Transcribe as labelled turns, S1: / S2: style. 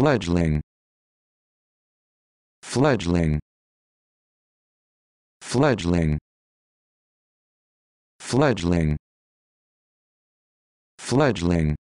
S1: fledgling fledgling fledgling fledgling fledgling